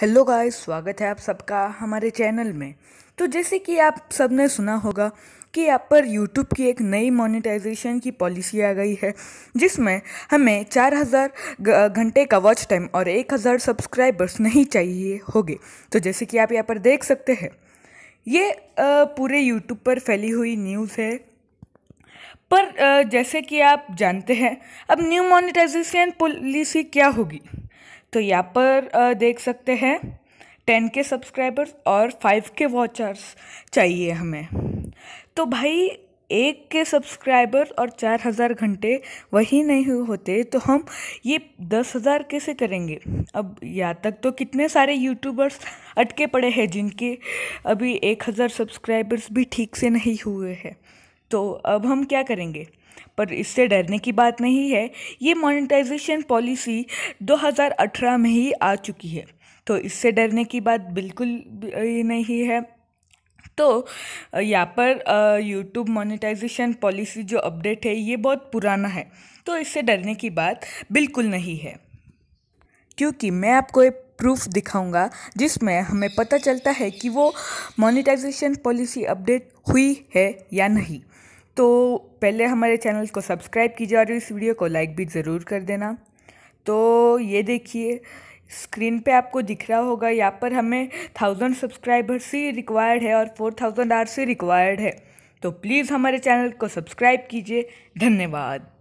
hello guys स्वागत है आप सबका हमारे चैनल में तो जैसे कि आप सब ने सुना होगा कि आप पर यूट्यूब की एक नई मोनेटाइजेशन की पॉलिसी आ गई है जिसमें हमें 4000 घंटे का वॉच टाइम और 1000 सब्सक्राइबर्स नहीं चाहिए होंगे तो जैसे कि आप यहाँ पर देख सकते हैं ये पूरे यूट्यूब पर फैली हुई न्यूज़ है पर जैसे कि आप जानते हैं अब न्यू मोनेटाइजेशन पॉलिसी क्या होगी तो यहाँ पर देख सकते हैं टेन के सब्सक्राइबर्स और फाइव के वॉचर्स चाहिए हमें तो भाई एक के सब्सक्राइबर और चार हज़ार घंटे वही नहीं होते तो हम ये दस हज़ार कैसे करेंगे अब यहाँ तक तो कितने सारे यूट्यूबर्स अटके पड़े हैं जिनके अभी एक हज़ार सब्सक्राइबर्स भी ठीक से नहीं हुए हैं तो अब हम क्या करेंगे पर इससे डरने की बात नहीं है ये मोनेटाइजेशन पॉलिसी 2018 में ही आ चुकी है तो इससे डरने की बात बिल्कुल नहीं है तो यहाँ पर यूट्यूब मोनेटाइजेशन पॉलिसी जो अपडेट है ये बहुत पुराना है तो इससे डरने की बात बिल्कुल नहीं है क्योंकि मैं आपको एक प्रूफ दिखाऊंगा जिसमें हमें पता चलता है कि वो मोनिटाइजेशन पॉलिसी अपडेट हुई है या नहीं तो पहले हमारे चैनल को सब्सक्राइब कीजिए और इस वीडियो को लाइक भी ज़रूर कर देना तो ये देखिए स्क्रीन पे आपको दिख रहा होगा यहाँ पर हमें थाउजेंड सब्सक्राइबर्स ही रिक्वायर्ड है और फोर थाउजेंड आर से रिक्वायर्ड है तो प्लीज़ हमारे चैनल को सब्सक्राइब कीजिए धन्यवाद